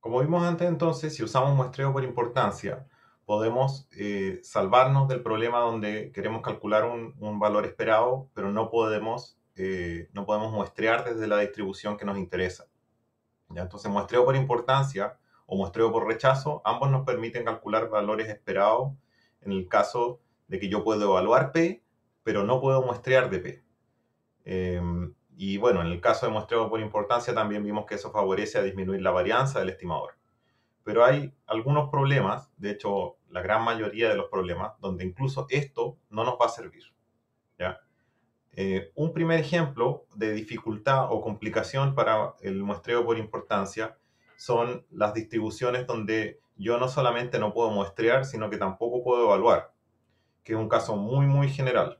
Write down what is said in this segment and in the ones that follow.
Como vimos antes entonces, si usamos muestreo por importancia, podemos eh, salvarnos del problema donde queremos calcular un, valor esperado, pero no podemos, eh, no podemos muestrear desde la distribución que nos interesa. ¿Ya? Entonces, muestreo por importancia o muestreo por rechazo, ambos nos permiten calcular valores esperados en el caso de que yo puedo evaluar P, pero no puedo muestrear de P. Em, y bueno, en el caso de muestreo por importancia también vimos que eso favorece a disminuir la varianza del estimador. Pero hay algunos problemas, de hecho la gran mayoría de los problemas, donde incluso esto no nos va a servir. ¿ya? Eh, un primer ejemplo de dificultad o complicación para el muestreo por importancia son las distribuciones donde yo no solamente no puedo muestrear, sino que tampoco puedo evaluar, que es un caso muy, muy general.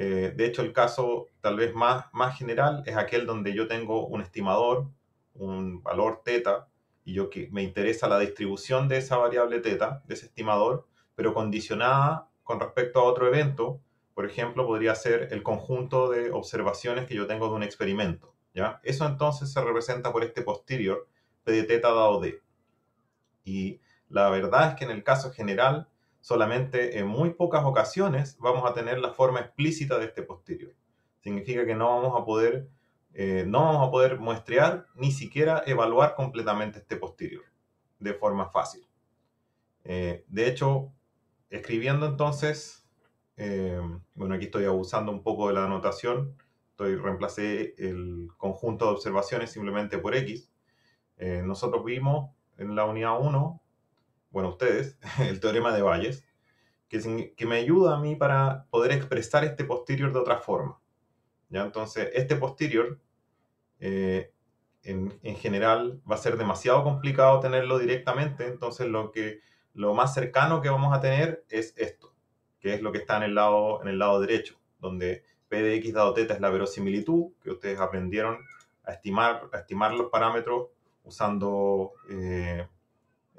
Eh, de hecho, el caso tal vez más, más general es aquel donde yo tengo un estimador, un valor teta, y yo que me interesa la distribución de esa variable teta, de ese estimador, pero condicionada con respecto a otro evento. Por ejemplo, podría ser el conjunto de observaciones que yo tengo de un experimento. ¿ya? Eso entonces se representa por este posterior P de teta dado D. Y la verdad es que en el caso general, solamente en muy pocas ocasiones vamos a tener la forma explícita de este posterior. Significa que no vamos a poder, eh, no vamos a poder muestrear ni siquiera evaluar completamente este posterior de forma fácil. Eh, de hecho, escribiendo entonces, eh, bueno, aquí estoy abusando un poco de la anotación, estoy, reemplacé el conjunto de observaciones simplemente por X. nosotros vimos en la unidad 1 bueno, ustedes, el teorema de Bayes, que, que me ayuda a mí para poder expresar este posterior de otra forma. ¿ya? Entonces, este posterior, eh, en, general, va a ser demasiado complicado tenerlo directamente, entonces lo, que, lo más cercano que vamos a tener es esto, que es lo que está en el lado, en el lado derecho, donde P de x dado teta es la verosimilitud, que ustedes aprendieron a estimar, estimar los parámetros usando... Eh,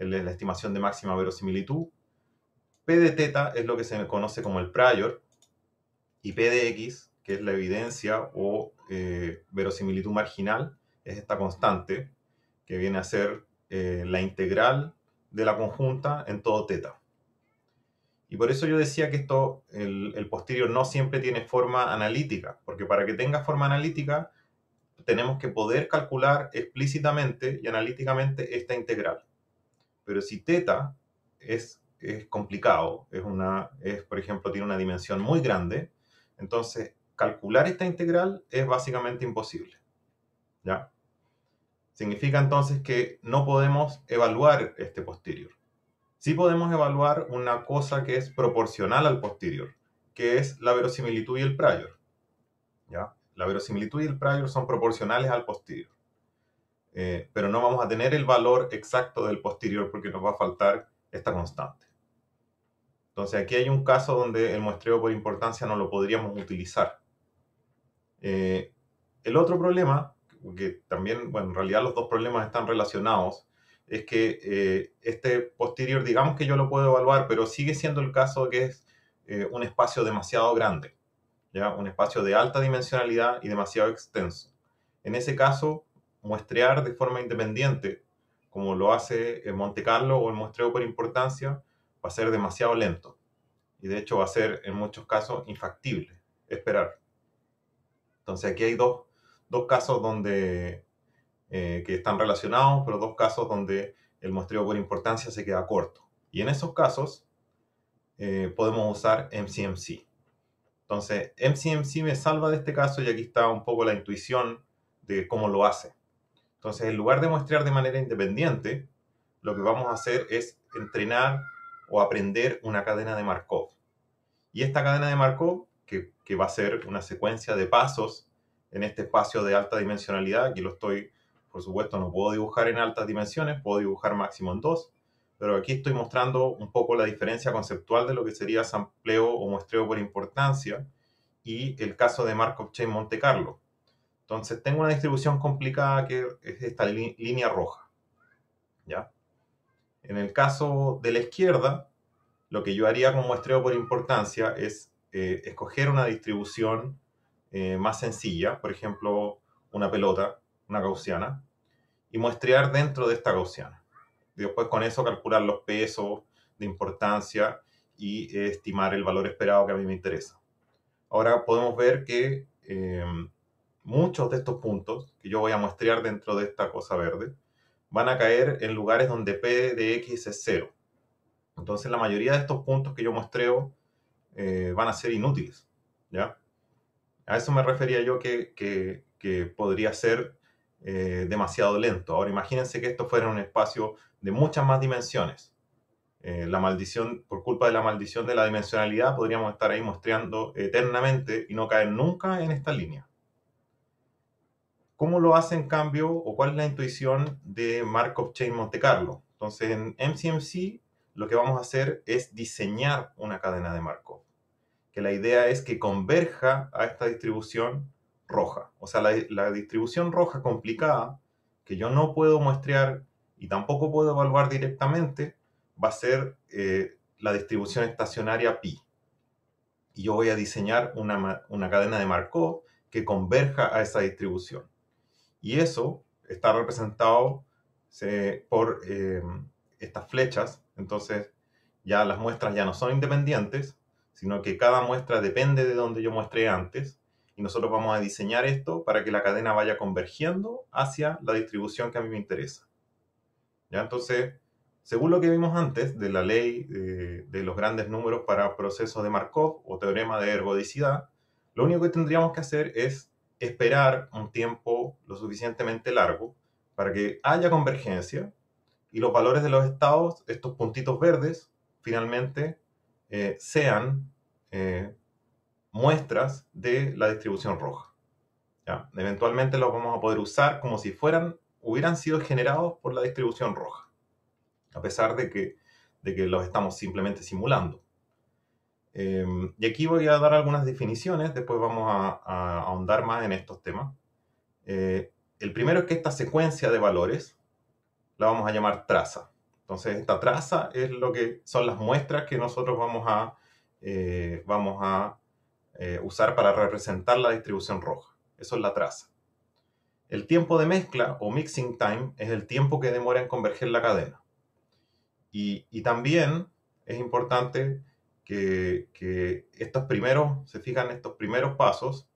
la estimación de máxima verosimilitud. P de teta es lo que se conoce como el prior. Y P de X, que es la evidencia o eh, verosimilitud marginal, es esta constante que viene a ser eh, la integral de la conjunta en todo teta. Y por eso yo decía que esto, el, posterior no siempre tiene forma analítica, porque para que tenga forma analítica tenemos que poder calcular explícitamente y analíticamente esta integral. Pero si teta es, es complicado, es una, es, por ejemplo, tiene una dimensión muy grande, entonces calcular esta integral es básicamente imposible. ¿Ya? Significa entonces que no podemos evaluar este posterior. Sí podemos evaluar una cosa que es proporcional al posterior, que es la verosimilitud y el prior. ¿Ya? La verosimilitud y el prior son proporcionales al posterior. Eh, pero no vamos a tener el valor exacto del posterior porque nos va a faltar esta constante. Entonces aquí hay un caso donde el muestreo por importancia no lo podríamos utilizar. Eh, el otro problema, que también, bueno, en realidad los dos problemas están relacionados, es que eh, este posterior, digamos que yo lo puedo evaluar, pero sigue siendo el caso que es un espacio demasiado grande, ¿ya? un espacio de alta dimensionalidad y demasiado extenso. En ese caso, muestrear de forma independiente, como lo hace Monte Carlo o el muestreo por importancia, va a ser demasiado lento. Y de hecho va a ser en muchos casos infactible esperar. Entonces aquí hay dos, casos donde, eh, que están relacionados, pero dos casos donde el muestreo por importancia se queda corto. Y en esos casos eh, podemos usar MCMC. Entonces, MCMC me salva de este caso y aquí está un poco la intuición de cómo lo hace. Entonces, en lugar de muestrear de manera independiente, lo que vamos a hacer es entrenar o aprender una cadena de Markov. Y esta cadena de Markov, que, va a ser una secuencia de pasos en este espacio de alta dimensionalidad, aquí lo estoy, por supuesto, no puedo dibujar en altas dimensiones, puedo dibujar máximo en dos, pero aquí estoy mostrando un poco la diferencia conceptual de lo que sería sampleo o muestreo por importancia y el caso de Markov Chain Monte Carlo. Entonces tengo una distribución complicada que es esta línea roja. ¿Ya? En el caso de la izquierda, lo que yo haría como muestreo por importancia es eh, escoger una distribución eh, más sencilla, por ejemplo, una pelota, una gaussiana, y muestrear dentro de esta gaussiana. Después con eso calcular los pesos de importancia y eh, estimar el valor esperado que a mí me interesa. Ahora podemos ver que muchos de estos puntos que yo voy a muestrear dentro de esta cosa verde van a caer en lugares donde P de X es cero. Entonces la mayoría de estos puntos que yo muestreo eh, van a ser inútiles. ¿ya? A eso me refería yo que, podría ser eh, demasiado lento. Ahora imagínense que esto fuera un espacio de muchas más dimensiones. Eh, la maldición, por culpa de la maldición de la dimensionalidad, podríamos estar ahí muestreando eternamente y no caer nunca en esta línea. ¿Cómo lo hace en cambio o cuál es la intuición de Markov Chain Monte Carlo? Entonces, en MCMC lo que vamos a hacer es diseñar una cadena de Markov, que la idea es que converja a esta distribución roja. O sea, la, distribución roja complicada, que yo no puedo muestrear y tampoco puedo evaluar directamente, va a ser eh, la distribución estacionaria pi. Y yo voy a diseñar una, una cadena de Markov que converja a esa distribución. Y eso está representado por eh, estas flechas. Entonces, ya las muestras ya no son independientes, sino que cada muestra depende de donde yo muestré antes. Y nosotros vamos a diseñar esto para que la cadena vaya convergiendo hacia la distribución que a mí me interesa. ¿Ya? Entonces, según lo que vimos antes de la ley eh, de los grandes números para procesos de Markov o teorema de ergodicidad, lo único que tendríamos que hacer es esperar un tiempo lo suficientemente largo para que haya convergencia y los valores de los estados, estos puntitos verdes, finalmente eh, sean eh, muestras de la distribución roja. Eventualmente los vamos a poder usar como si fueran, hubieran sido generados por la distribución roja, a pesar de que, de que los estamos simplemente simulando. Em, y aquí voy a dar algunas definiciones, después vamos a, ahondar más en estos temas. Eh, el primero es que esta secuencia de valores la vamos a llamar traza. Entonces, esta traza es lo que son las muestras que nosotros vamos a, eh, vamos a eh, usar para representar la distribución roja. Eso es la traza. El tiempo de mezcla o mixing time es el tiempo que demora en converger la cadena. y también es importante que, estos primeros, se fijan estos primeros pasos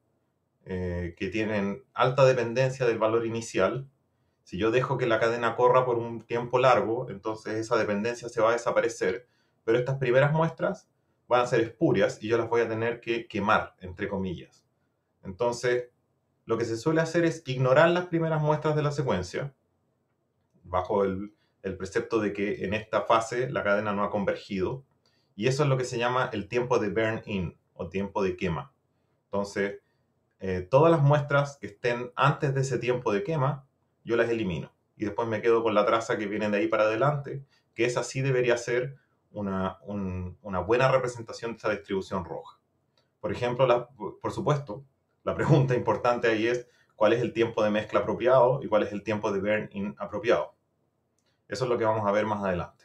eh, que tienen alta dependencia del valor inicial. Si yo dejo que la cadena corra por un tiempo largo, entonces esa dependencia se va a desaparecer. Pero estas primeras muestras van a ser espurias y yo las voy a tener que quemar, entre comillas. Entonces, lo que se suele hacer es ignorar las primeras muestras de la secuencia, bajo el precepto de que en esta fase la cadena no ha convergido, y eso es lo que se llama el tiempo de burn-in o tiempo de quema. Entonces, eh, todas las muestras que estén antes de ese tiempo de quema, yo las elimino. Y después me quedo con la traza que viene de ahí para adelante, que esa sí debería ser una, buena representación de esa distribución roja. Por ejemplo, la, por supuesto, la pregunta importante ahí es cuál es el tiempo de mezcla apropiado y cuál es el tiempo de burn-in apropiado. Eso es lo que vamos a ver más adelante.